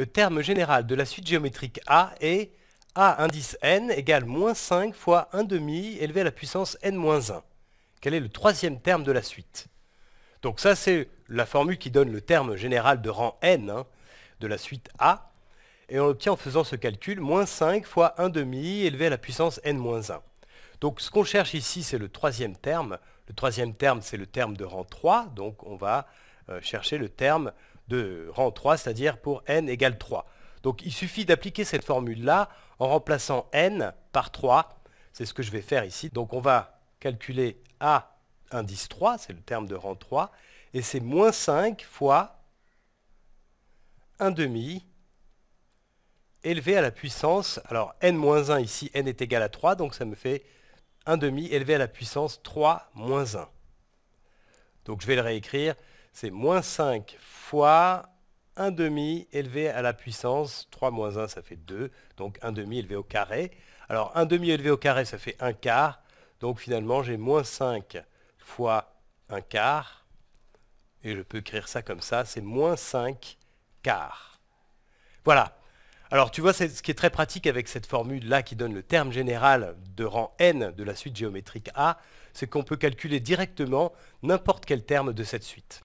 Le terme général de la suite géométrique A est A indice n égale moins 5 fois demi élevé à la puissance n-1. Quel est le troisième terme de la suite Donc ça, c'est la formule qui donne le terme général de rang n hein, de la suite A. Et on obtient en faisant ce calcul, moins 5 fois demi élevé à la puissance n-1. Donc ce qu'on cherche ici, c'est le troisième terme. Le troisième terme, c'est le terme de rang 3. Donc on va euh, chercher le terme de rang 3, c'est-à-dire pour n égale 3. Donc il suffit d'appliquer cette formule-là en remplaçant n par 3. C'est ce que je vais faire ici. Donc on va calculer A indice 3, c'est le terme de rang 3, et c'est moins 5 fois 1 demi élevé à la puissance, alors n-1 moins ici, n est égal à 3, donc ça me fait 1 demi élevé à la puissance 3 moins 1. Donc je vais le réécrire, c'est moins 5 fois 1 demi élevé à la puissance, 3 moins 1 ça fait 2, donc 1 demi élevé au carré. Alors 1 demi élevé au carré ça fait 1 quart, donc finalement j'ai moins 5 fois 1 quart, et je peux écrire ça comme ça, c'est moins 5 quarts. Voilà. Alors tu vois, ce qui est très pratique avec cette formule-là qui donne le terme général de rang n de la suite géométrique A, c'est qu'on peut calculer directement n'importe quel terme de cette suite.